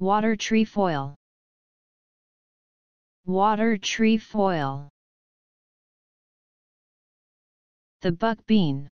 Water trefoil Water trefoil The buckbean